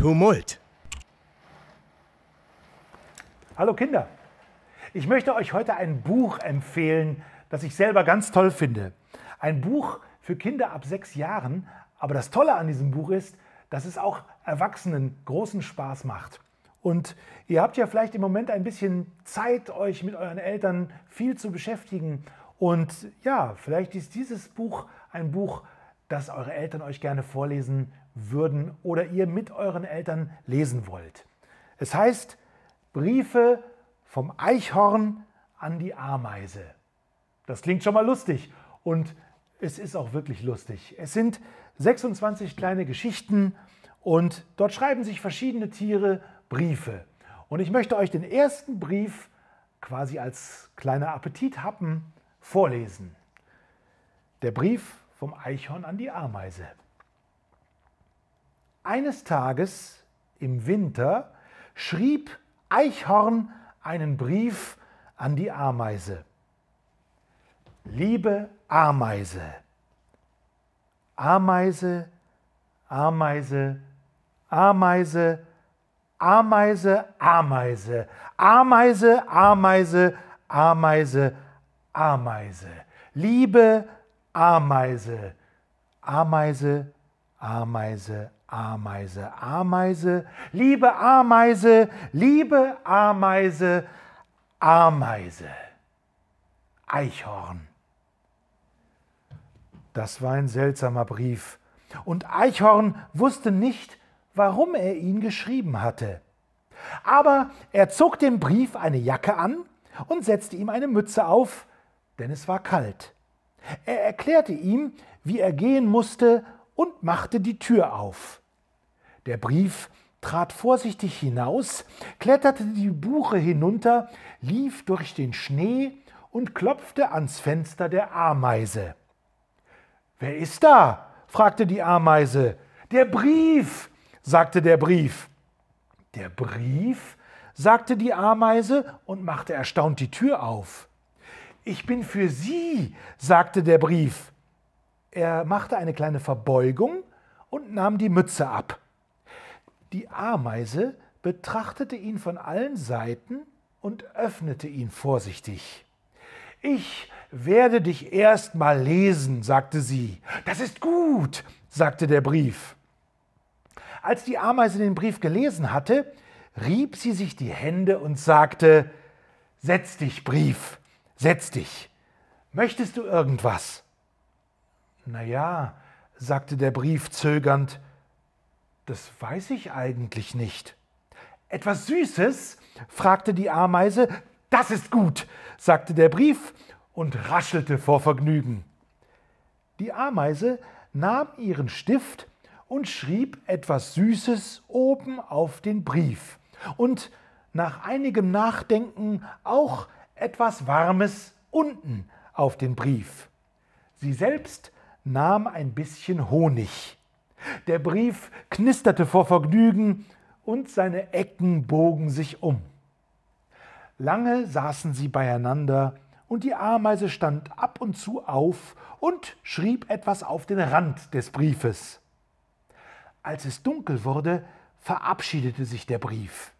Tumult. Hallo Kinder, ich möchte euch heute ein Buch empfehlen, das ich selber ganz toll finde. Ein Buch für Kinder ab sechs Jahren, aber das Tolle an diesem Buch ist, dass es auch Erwachsenen großen Spaß macht. Und ihr habt ja vielleicht im Moment ein bisschen Zeit, euch mit euren Eltern viel zu beschäftigen. Und ja, vielleicht ist dieses Buch ein Buch, das eure Eltern euch gerne vorlesen würden oder ihr mit euren Eltern lesen wollt. Es heißt Briefe vom Eichhorn an die Ameise. Das klingt schon mal lustig und es ist auch wirklich lustig. Es sind 26 kleine Geschichten und dort schreiben sich verschiedene Tiere Briefe. Und ich möchte euch den ersten Brief quasi als kleiner Appetithappen vorlesen. Der Brief vom Eichhorn an die Ameise. Eines Tages im Winter schrieb Eichhorn einen Brief an die Ameise. Liebe Ameise, Ameise, Ameise, Ameise, Ameise, Ameise, Ameise, Ameise, Ameise, Ameise, liebe Ameise. Ameise, Ameise, Ameise, Ameise, Ameise, liebe Ameise, liebe Ameise, Ameise, Eichhorn. Das war ein seltsamer Brief, und Eichhorn wusste nicht, warum er ihn geschrieben hatte. Aber er zog dem Brief eine Jacke an und setzte ihm eine Mütze auf, denn es war kalt. Er erklärte ihm, wie er gehen musste und machte die Tür auf. Der Brief trat vorsichtig hinaus, kletterte die Buche hinunter, lief durch den Schnee und klopfte ans Fenster der Ameise. Wer ist da? fragte die Ameise. Der Brief, sagte der Brief. Der Brief? sagte die Ameise und machte erstaunt die Tür auf. Ich bin für Sie, sagte der Brief. Er machte eine kleine Verbeugung und nahm die Mütze ab. Die Ameise betrachtete ihn von allen Seiten und öffnete ihn vorsichtig. Ich werde dich erst mal lesen, sagte sie. Das ist gut, sagte der Brief. Als die Ameise den Brief gelesen hatte, rieb sie sich die Hände und sagte, Setz dich, Brief, Setz dich. Möchtest du irgendwas? Na ja, sagte der Brief zögernd, das weiß ich eigentlich nicht. Etwas Süßes? fragte die Ameise. Das ist gut, sagte der Brief und raschelte vor Vergnügen. Die Ameise nahm ihren Stift und schrieb etwas Süßes oben auf den Brief und nach einigem Nachdenken auch etwas Warmes unten auf den Brief. Sie selbst nahm ein bisschen Honig. Der Brief knisterte vor Vergnügen und seine Ecken bogen sich um. Lange saßen sie beieinander und die Ameise stand ab und zu auf und schrieb etwas auf den Rand des Briefes. Als es dunkel wurde, verabschiedete sich der Brief.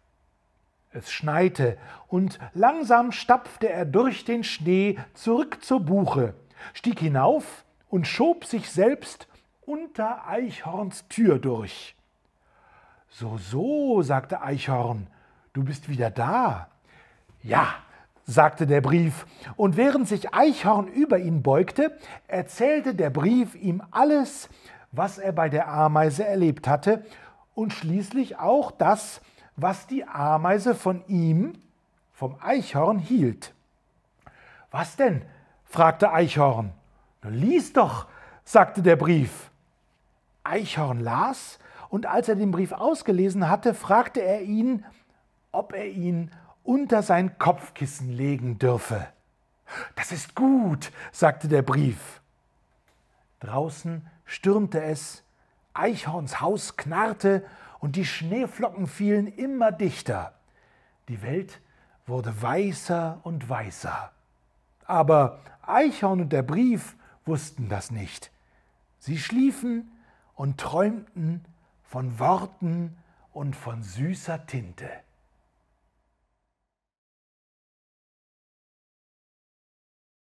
Es schneite, und langsam stapfte er durch den Schnee zurück zur Buche, stieg hinauf und schob sich selbst unter Eichhorns Tür durch. So, so, sagte Eichhorn, du bist wieder da. Ja, sagte der Brief, und während sich Eichhorn über ihn beugte, erzählte der Brief ihm alles, was er bei der Ameise erlebt hatte, und schließlich auch das, was die Ameise von ihm, vom Eichhorn, hielt. Was denn? fragte Eichhorn. Nun lies doch, sagte der Brief. Eichhorn las, und als er den Brief ausgelesen hatte, fragte er ihn, ob er ihn unter sein Kopfkissen legen dürfe. Das ist gut, sagte der Brief. Draußen stürmte es, Eichhorns Haus knarrte und die Schneeflocken fielen immer dichter. Die Welt wurde weißer und weißer. Aber Eichhorn und der Brief wussten das nicht. Sie schliefen und träumten von Worten und von süßer Tinte.